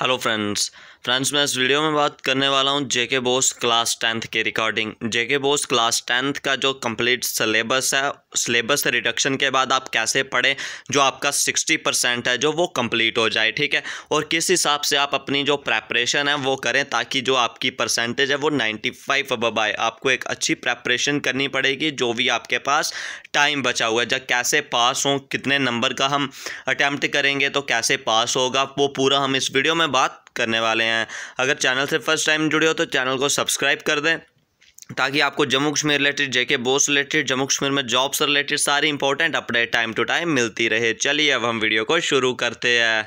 hello friends friends मैं इस video में बात करने वाला हूं जेके बोस क्लास टेंथ के recording JK BOSE class tenth का जो कंप्लीट सिलेबस है सिलेबस रिडक्शन के बाद आप कैसे पढ़ें जो आपका सिक्सटी परसेंट है जो वो कंप्लीट हो जाए ठीक है और किस हिसाब से आप अपनी जो प्रेपरेशन है वो करें ताकि जो आपकी परसेंटेज है वो नाइन्टी फाइव अबब आए आपको एक अच्छी प्रेपरेशन करनी पड़ेगी जो भी आपके पास टाइम बचा हुआ है जब कैसे पास हों कितने नंबर का हम अटैम्प्ट करेंगे तो कैसे पास होगा वो पूरा हम इस वीडियो में में बात करने वाले हैं अगर चैनल से फर्स्ट टाइम जुड़े हो तो चैनल को सब्सक्राइब कर दें ताकि आपको Jammu Kashmir related JK BOSE related Jammu Kashmir में जॉब रिलेटेड सारी important update time to time मिलती रहे चलिए अब हम वीडियो को शुरू करते हैं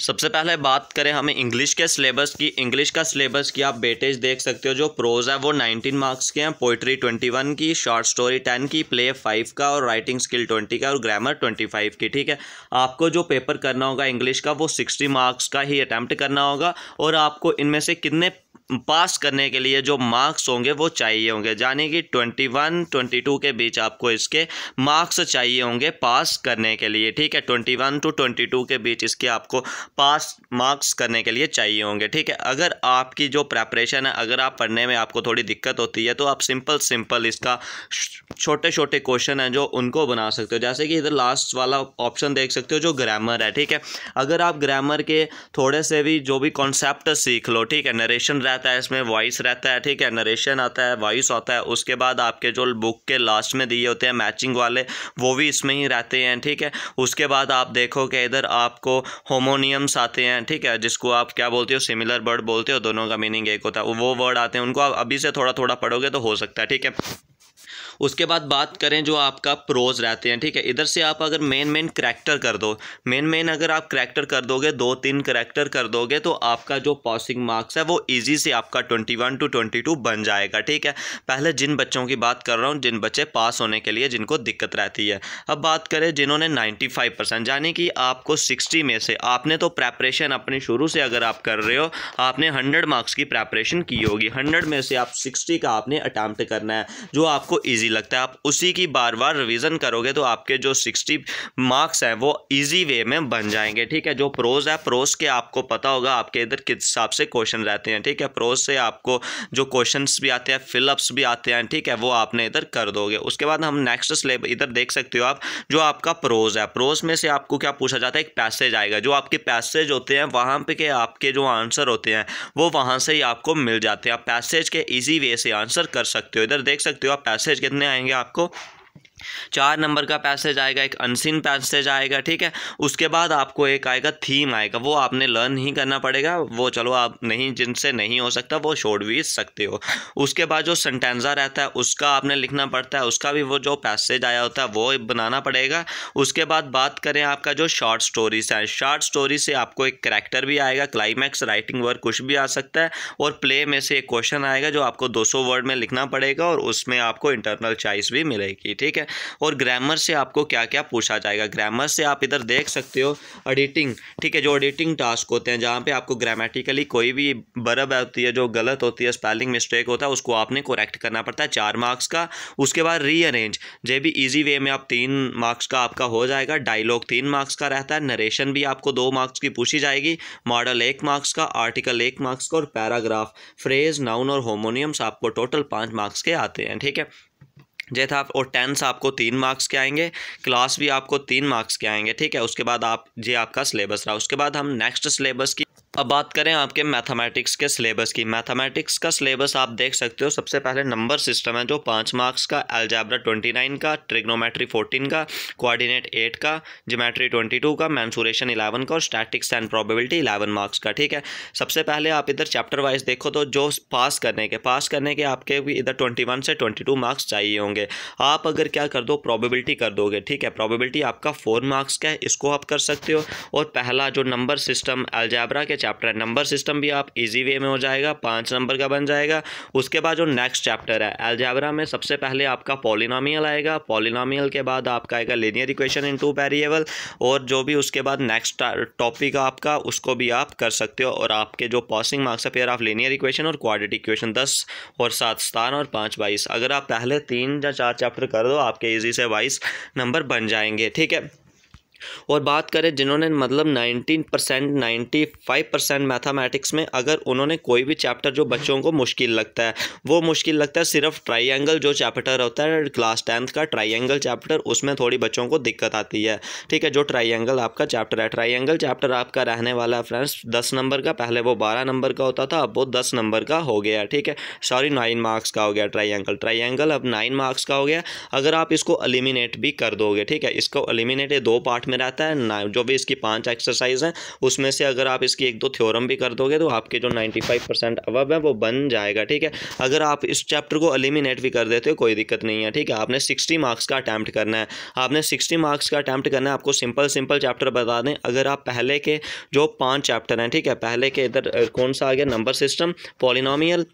सबसे पहले बात करें हमें इंग्लिश के सिलेबस की इंग्लिश का सिलेबस की आप बेटेज देख सकते हो जो प्रोज़ है वो नाइनटीन मार्क्स के हैं पोइट्री ट्वेंटी वन की शॉर्ट स्टोरी टेन की प्ले फाइव का और राइटिंग स्किल ट्वेंटी का और ग्रामर ट्वेंटी फाइव की ठीक है आपको जो पेपर करना होगा इंग्लिश का वो सिक्सटी मार्क्स का ही अटैम्प्ट करना होगा और आपको इनमें से कितने पास करने के लिए जो मार्क्स होंगे वो चाहिए होंगे यानी कि 21 22 के बीच आपको इसके मार्क्स चाहिए होंगे पास करने के लिए ठीक है 21 टू 22 के बीच इसके आपको पास मार्क्स करने के लिए चाहिए होंगे ठीक है अगर आपकी जो प्रेपरेशन है अगर आप पढ़ने में आपको थोड़ी दिक्कत होती है तो आप सिंपल सिंपल इसका छोटे छोटे क्वेश्चन हैं जो उनको बना सकते हो जैसे कि इधर लास्ट वाला ऑप्शन देख सकते हो जो ग्रामर है ठीक है अगर आप ग्रामर के थोड़े से भी जो भी कॉन्सेप्ट सीख लो ठीक है नरेशन रहता है इसमें वॉइस रहता है ठीक है नरेशन आता है वॉइस आता है उसके बाद आपके जो बुक के लास्ट में दिए होते हैं मैचिंग वाले वो भी इसमें ही रहते हैं ठीक है उसके बाद आप देखो कि इधर आपको होमोनियम्स आते हैं ठीक है जिसको आप क्या बोलते हो सिमिलर वर्ड बोलते हो दोनों का मीनिंग एक होता है वो वर्ड आते हैं उनको आप अभी से थोड़ा थोड़ा पढ़ोगे तो हो सकता है ठीक है उसके बाद बात करें जो आपका प्रोज रहते हैं ठीक है इधर से आप अगर मेन मेन करैक्टर कर दो मेन मेन अगर आप करैक्टर कर दोगे दो तीन करैक्टर कर दोगे तो आपका जो पासिंग मार्क्स है वो ईजी से आपका twenty one to twenty two बन जाएगा ठीक है पहले जिन बच्चों की बात कर रहा हूँ जिन बच्चे पास होने के लिए जिनको दिक्कत रहती है अब बात करें जिन्होंने नाइन्टी फाइव परसेंट यानी कि आपको सिक्सटी में से आपने तो प्रेपरेशन अपनी शुरू से अगर आप कर रहे हो आपने हंड्रेड मार्क्स की प्रेपरेशन की होगी हंड्रेड में से आप सिक्सटी का आपने अटैम्प्ट करना है जो आपको ईजी ईजी लगता है आप उसी की बार बार रिविज़न करोगे तो आपके जो सिक्सटी मार्क्स हैं वो ईजी वे में बन जाएंगे ठीक है जो प्रोज है प्रोज के आपको पता होगा आपके इधर किस हिसाब से क्वेश्चन रहते हैं ठीक है प्रोज से आपको जो क्वेश्चन भी आते हैं फिलअप्स भी आते हैं ठीक है वो आपने इधर कर दोगे उसके बाद हम नेक्स्ट स्लेब इधर देख सकते हो आप जो आपका प्रोज है प्रोज में से आपको क्या पूछा जाता है एक पैसेज आएगा जो आपके पैसेज होते हैं वहाँ पर के आपके जो आंसर होते हैं वो वहाँ से ही आपको मिल जाते हैं आप पैसेज के ईजी वे से आंसर कर सकते हो इधर देख सकते हो आप पैसेज के करने आएंगे आपको चार नंबर का पैसेज आएगा एक अनसिन पैसेज आएगा ठीक है उसके बाद आपको एक आएगा थीम आएगा वो आपने लर्न ही करना पड़ेगा वो चलो आप नहीं जिनसे नहीं हो सकता वो छोड़ भी सकते हो उसके बाद जो सेंटेंजा रहता है उसका आपने लिखना पड़ता है उसका भी वो जो पैसेज आया होता है वो बनाना पड़ेगा उसके बाद बात करें आपका जो शॉर्ट स्टोरीज है शॉर्ट स्टोरी से आपको एक करेक्टर भी आएगा क्लाइमैक्स राइटिंग वर्क कुछ भी आ सकता है और प्ले में से एक क्वेश्चन आएगा जो आपको दो वर्ड में लिखना पड़ेगा और उसमें आपको इंटरनल चॉइस भी मिलेगी ठीक है और ग्रामर से आपको क्या क्या पूछा जाएगा ग्रामर से आप इधर देख सकते हो एडिटिंग ठीक है जो एडिटिंग टास्क होते हैं जहाँ पे आपको ग्रामेटिकली कोई भी बर्ब होती है जो गलत होती है स्पेलिंग मिस्टेक होता है उसको आपने कोरेक्ट करना पड़ता है चार मार्क्स का उसके बाद रीअरेंज जे भी ईजी वे में आप तीन मार्क्स का आपका हो जाएगा डायलॉग तीन मार्क्स का रहता है नरेशन भी आपको दो मार्क्स की पूछी जाएगी मॉडल एक मार्क्स का आर्टिकल एक मार्क्स का और पैराग्राफ फ्रेज नाउन और होमोनियम्स आपको टोटल पाँच मार्क्स के आते हैं ठीक है जैसे आप और टेंस आपको तीन मार्क्स के आएंगे क्लास भी आपको तीन मार्क्स के आएंगे ठीक है उसके बाद आप ये आपका सिलेबस रहा उसके बाद हम नेक्स्ट सिलेबस की अब बात करें आपके मैथमेटिक्स के सिलेबस की मैथमेटिक्स का सिलेबस आप देख सकते हो सबसे पहले नंबर सिस्टम है जो पाँच मार्क्स का एल्जैब्रा ट्वेंटी नाइन का ट्रिग्नोमेट्री फोर्टीन का कोऑर्डिनेट एट का जोमेट्री ट्वेंटी टू का मैंसूरेशन इलेवन का और statistics and probability eleven marks का ठीक है सबसे पहले आप इधर चैप्टर वाइज देखो तो जो पास करने के पास करने के आपके भी इधर ट्वेंटी वन से ट्वेंटी टू मार्क्स चाहिए होंगे आप अगर क्या कर दो प्रॉबिबिलिटी कर दोगे ठीक है प्रॉबिबिलिटी आपका फोर मार्क्स का है इसको आप कर सकते हो और पहला जो नंबर सिस्टम एल्जैब्रा के चैप्टर नंबर सिस्टम भी आप इजी वे में हो जाएगा पाँच नंबर का बन जाएगा उसके बाद जो नेक्स्ट चैप्टर है एल्जाबरा में सबसे पहले आपका पॉलिनामियल आएगा पॉलिनामियल के बाद आपका आएगा linear equation in two variable और जो भी उसके बाद नेक्स्ट टॉपिक आपका उसको भी आप कर सकते हो और आपके जो पॉसिंग मार्क्स है पेयर ऑफ लेनियर इक्वेशन और क्वाडिट इक्वेशन दस और सात स्थान और पाँच बाईस अगर आप पहले तीन या चार चैप्टर कर दो आपके ईजी से बाईस नंबर बन जाएंगे ठीक है और बात करें जिन्होंने मतलब 19 percent ninety five percent mathematics में अगर उन्होंने कोई भी चैप्टर जो बच्चों को मुश्किल लगता है वो मुश्किल लगता है सिर्फ ट्राइंगल जो चैप्टर होता है क्लास टेंथ का ट्राइंगल चैप्टर उसमें थोड़ी बच्चों को दिक्कत आती है ठीक है जो ट्राइंगल आपका चैप्टर है ट्राइंगल चैप्टर आपका रहने वाला है फ्रेंड्स दस नंबर का पहले वो बारह नंबर का होता था अब वो दस नंबर का हो गया ठीक है सॉरी नाइन मार्क्स का हो गया ट्राइंगल ट्राइंगल अब नाइन मार्क्स का हो गया अगर आप इसको एलिमिनेट भी कर दोगे ठीक है इसको एलिमिनेट दो पार्ट में में रहता है ना जो भी इसकी पांच एक्सरसाइज हैं उसमें से अगर आप इसकी एक दो थ्योरम भी कर दोगे तो आपके जो नाइन्टी फाइव परसेंट अवब है वो बन जाएगा ठीक है अगर आप इस चैप्टर को एलिमिनेट भी कर देते हो कोई दिक्कत नहीं है ठीक है आपने सिक्सटी मार्क्स का अटैम्प्ट करना है आपने सिक्सटी मार्क्स का अटैम्प्ट करना है आपको सिंपल सिंपल चैप्टर बता दें अगर आप पहले के जो पाँच चैप्टर हैं ठीक है पहले के इधर कौन सा आ गया number system polynomial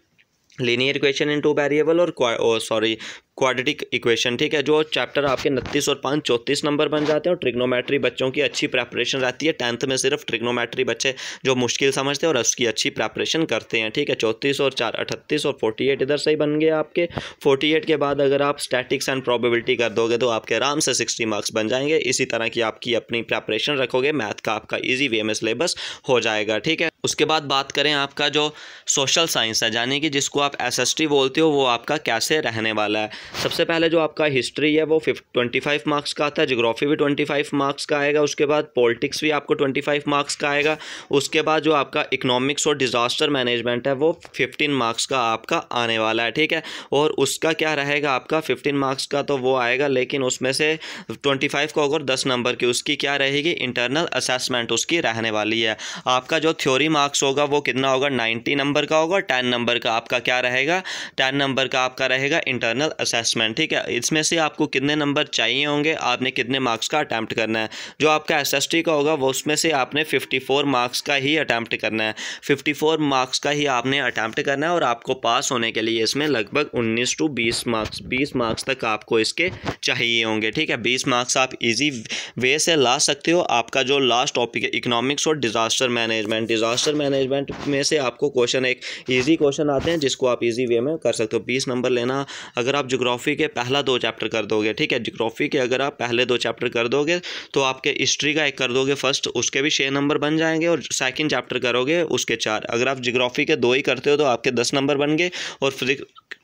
linear question in two variable और सॉरी क्वाड्रेटिक इक्वेशन ठीक है जो चैप्टर आपके उनतीस और पाँच चौंतीस नंबर बन जाते हैं और ट्रिग्नोमेट्री बच्चों की अच्छी प्रेपरेशन रहती है टेंथ में सिर्फ ट्रिग्नोमेट्री बच्चे जो मुश्किल समझते हैं और उसकी अच्छी प्रेपरेशन करते हैं ठीक है चौंतीस और चार अठतीस और फोर्टी एट इधर सही बन गए आपके फोर्टी एट के बाद अगर आप स्टैटिक्स एंड प्रॉबिलिटी कर दोगे तो आपके आराम से सिक्सटी मार्क्स बन जाएंगे इसी तरह की आपकी अपनी प्रेपरेशन रखोगे मैथ का आपका ईजी वे में सिलेबस हो जाएगा ठीक है उसके बाद बात करें आपका जो सोशल साइंस है यानी कि जिसको आप एस बोलते हो वो आपका कैसे रहने वाला है सबसे पहले जो आपका हिस्ट्री है वो फिफ ट्वेंटी फाइव मार्क्स का आता है जोग्राफी भी ट्वेंटी फाइव मार्क्स का आएगा उसके बाद पॉलिटिक्स भी आपको ट्वेंटी फाइव मार्क्स का आएगा उसके बाद जो आपका इकोनॉमिक्स और डिज़ास्टर मैनेजमेंट है वो फिफ्टीन मार्क्स का आपका आने वाला है ठीक है और उसका क्या रहेगा आपका फिफ्टीन मार्क्स का तो वो आएगा लेकिन उसमें से ट्वेंटी फाइव का अगर दस नंबर की उसकी क्या रहेगी इंटरनल असेसमेंट उसकी रहने वाली है आपका जो थ्योरी मार्क्स होगा वो कितना होगा नाइन्टी नंबर का होगा टेन नंबर का आपका क्या रहेगा टेन नंबर का आपका रहेगा इंटरनल असेस असेसमेंट ठीक है इसमें से आपको कितने नंबर चाहिए होंगे आपने कितने मार्क्स का अटैम्प्ट करना है जो आपका एस का होगा वो उसमें से आपने 54 मार्क्स का ही अटैम्प्ट करना है 54 मार्क्स का ही आपने अटैम्प्ट करना है और आपको पास होने के लिए इसमें लगभग उन्नीस टू बीस मार्क्स बीस मार्क्स तक आपको इसके चाहिए होंगे ठीक है बीस मार्क्स आप ईजी वे से ला सकते हो आपका जो लास्ट टॉपिक है इकोनॉमिक्स और डिज़ास्टर मैनेजमेंट डिज़ास्टर मैनेजमेंट में से आपको क्वेश्चन एक ईजी क्वेश्चन आते हैं जिसको आप ईजी वे में कर सकते हो बीस नंबर लेना अगर आप जोग्राफ़ी के पहला दो चैप्टर कर दोगे ठीक है जोग्राफ़ी के अगर आप पहले दो चैप्टर कर दोगे तो आपके हिस्ट्री का एक कर दोगे फर्स्ट उसके भी छः नंबर बन जाएंगे और सेकेंड चैप्टर करोगे उसके चार अगर आप जोग्राफ़ी के दो ही करते हो तो आपके दस नंबर बन गए और फिजिक्स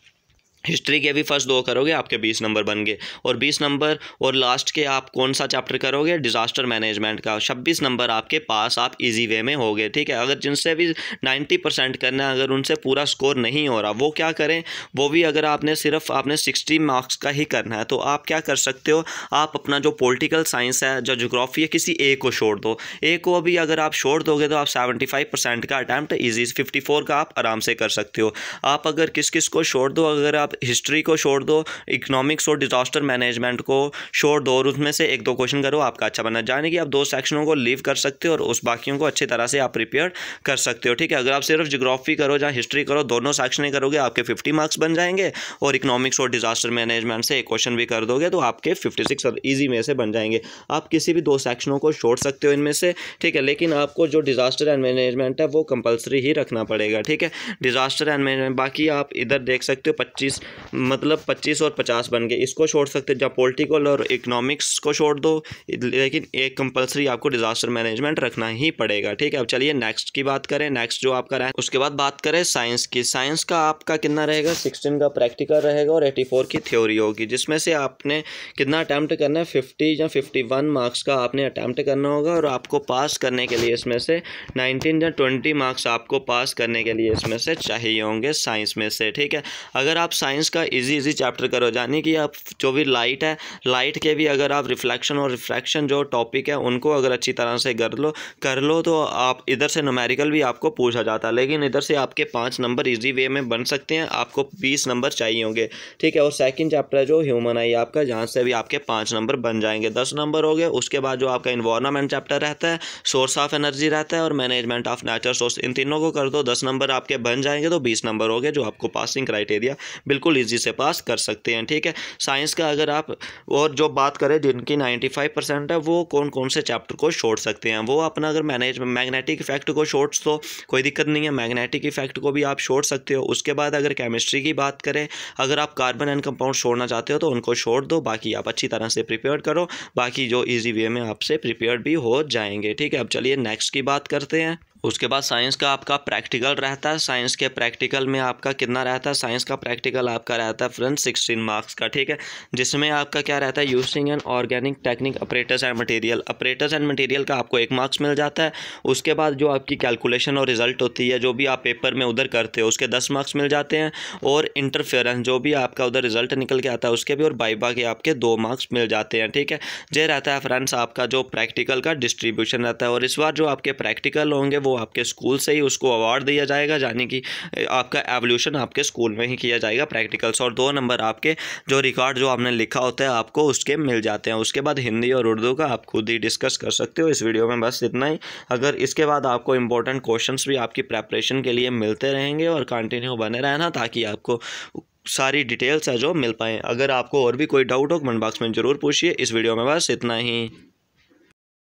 हिस्ट्री के भी फर्स्ट दो करोगे आपके बीस नंबर बन गए और बीस नंबर और लास्ट के आप कौन सा चैप्टर करोगे डिज़ास्टर मैनेजमेंट का छब्बीस नंबर आपके पास आप इजी वे में हो गए ठीक है अगर जिनसे भी नाइन्टी परसेंट करना है अगर उनसे पूरा स्कोर नहीं हो रहा वो क्या करें वो भी अगर आपने सिर्फ आपने सिक्सटी मार्क्स का ही करना है तो आप क्या कर सकते हो आप अपना जो पोलिटिकल साइंस है जो जोग्राफी है किसी ए को छोड़ दो ए को अभी अगर आप छोड़ दोगे तो आप सेवेंटी फाइव परसेंट का अटैम्प्ट ईजी फिफ्टी फोर का आप आराम से कर सकते हो आप अगर किस किस को छोड़ दो अगर आप हिस्ट्री को छोड़ दो इकोनॉमिक्स और डिज़ास्टर मैनेजमेंट को छोड़ दो और उसमें से एक दो क्वेश्चन करो आपका अच्छा बना जाने कि आप दो सेक्शनों को लीव कर सकते हो और उस बाकियों को अच्छी तरह से आप प्रिपेयर कर सकते हो ठीक है अगर आप सिर्फ जोग्राफी करो या हिस्ट्री करो दोनों सेक्शने करोगे आपके फिफ्टी मार्क्स बन जाएंगे और इकोनॉमिक्स और डिज़ास्टर मैनेजमेंट से एक क्वेश्चन भी कर दोगे तो आपके फिफ्टी सिक्स ईजी में से बन जाएंगे आप किसी भी दो सेक्शनों को छोड़ सकते हो इनमें से ठीक है लेकिन आपको जो डिज़ास्टर एंड मैनेजमेंट है वो कंपलसरी ही रखना पड़ेगा ठीक है डिज़ास्टर एंड मैनेजमेंट बाकी आप इधर देख सकते हो पच्चीस मतलब पच्चीस और पचास बन गए इसको छोड़ सकते जहाँ पॉलिटिकल और इकनॉमिक्स को छोड़ दो लेकिन एक कंपलसरी आपको डिज़ास्टर मैनेजमेंट रखना ही पड़ेगा ठीक है अब चलिए नेक्स्ट की बात करें नेक्स्ट जो आपका रहे उसके बाद बात करें साइंस की साइंस का आपका कितना रहेगा सिक्सटीन का प्रैक्टिकल रहेगा और एटी फोर की थ्योरी होगी जिसमें से आपने कितना अटैम्प्ट करना है फिफ्टी या फिफ्टी वन मार्क्स का आपने अटैम्प्ट करना होगा और आपको पास करने के लिए इसमें से नाइनटीन या ट्वेंटी मार्क्स आपको पास करने के लिए इसमें से चाहिए होंगे साइंस में से ठीक है अगर आप साइंस साइंस का इजी इजी चैप्टर करो यानी कि आप जो भी लाइट है लाइट के भी अगर आप रिफ्लेक्शन और रिफ्रैक्शन जो टॉपिक है उनको अगर अच्छी तरह से कर लो कर लो तो आप इधर से नमेरिकल भी आपको पूछा जाता है लेकिन इधर से आपके पाँच नंबर ईजी वे में बन सकते हैं आपको बीस नंबर चाहिए होंगे ठीक है और सेकेंड चैप्टर जो ह्यूमन आई आपका जहाँ से भी आपके पाँच नंबर बन जाएंगे दस नंबर हो गए उसके बाद जो आपका इन्वायरमेंट चैप्टर रहता है सोर्स ऑफ एनर्जी रहता है और मैनेजमेंट ऑफ नेचर सोर्स इन तीनों को कर दो दस नंबर आपके बन जाएंगे तो बीस नंबर हो गए जो आपको पासिंग क्राइटेरिया बिल्कुल बिल्कुल ईजी से पास कर सकते हैं ठीक है साइंस का अगर आप और जो बात करें जिनकी नाइन्टी फाइव परसेंट है वो कौन कौन से चैप्टर को छोड़ सकते हैं वो अपना अगर मैनेज मैग्नेटिक इफेक्ट को छोड़ तो कोई दिक्कत नहीं है मैग्नेटिक इफेक्ट को भी आप छोड़ सकते हो उसके बाद अगर केमिस्ट्री की बात करें अगर आप कार्बन एंड कंपाउंड छोड़ना चाहते हो तो उनको छोड़ दो बाकी आप अच्छी तरह से प्रिपेयर करो बाकी जो ईजी वे में आपसे प्रिपेयर भी हो जाएंगे ठीक है अब चलिए नेक्स्ट की बात करते हैं उसके बाद साइंस का आपका प्रैक्टिकल रहता है साइंस के प्रैक्टिकल में आपका कितना रहता है साइंस का प्रैक्टिकल आपका रहता है फ्रेंड सिक्सटीन मार्क्स का ठीक है जिसमें आपका क्या रहता है using and organic technique operators and material operators and material का आपको एक मार्क्स मिल जाता है उसके बाद जो आपकी कैलकुलेशन और रिजल्ट होती है जो भी आप पेपर में उधर करते हो उसके दस मार्क्स मिल जाते हैं और इंटरफेरेंस जो भी आपका उधर रिजल्ट निकल के आता है उसके भी और बाइबा के आपके दो मार्क्स मिल जाते हैं ठीक है ये रहता है फ्रेंड्स आपका जो प्रैक्टिकल का डिस्ट्रीब्यूशन रहता है और इस बार जो आपके प्रैक्टिकल होंगे वो आपके स्कूल से ही उसको अवार्ड दिया जाएगा यानी कि आपका एवोल्यूशन आपके स्कूल में ही किया जाएगा प्रैक्टिकल्स और दो नंबर आपके जो रिकॉर्ड जो आपने लिखा होता है आपको उसके मिल जाते हैं उसके बाद हिंदी और उर्दू का आप खुद ही डिस्कस कर सकते हो इस वीडियो में बस इतना ही अगर इसके बाद आपको इंपॉर्टेंट क्वेश्चन भी आपकी प्रेपरेशन के लिए मिलते रहेंगे और कंटिन्यू बने रहना ताकि आपको सारी डिटेल्स है जो मिल पाएँ अगर आपको और भी कोई डाउट हो कमेंट बॉक्स में ज़रूर पूछिए इस वीडियो में बस इतना ही